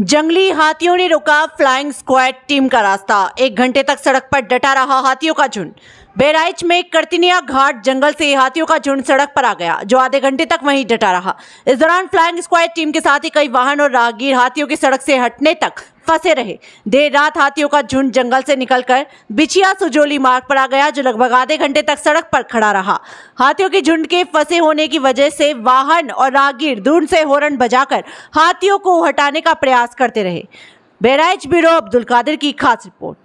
जंगली हाथियों ने रोका फ्लाइंग स्क्वाड टीम का रास्ता एक घंटे तक सड़क पर डटा रहा हाथियों का झुंड बहराइच में कर्तिनिया घाट जंगल से हाथियों का झुंड सड़क पर आ गया जो आधे घंटे तक वहीं डटा रहा इस दौरान फ्लाइंग स्क्वाड टीम के साथ ही कई वाहन और राहगीर हाथियों की सड़क से हटने तक फंसे रहे देर रात हाथियों का झुंड जंगल से निकलकर बिछिया सुजोली मार्ग पर आ गया जो लगभग आधे घंटे तक सड़क पर खड़ा रहा हाथियों के झुंड के फंसे होने की वजह से वाहन और राहगीर दूर से हॉर्न बजाकर हाथियों को हटाने का प्रयास करते रहे बहराइच ब्यूरो अब्दुल कादिर की खास रिपोर्ट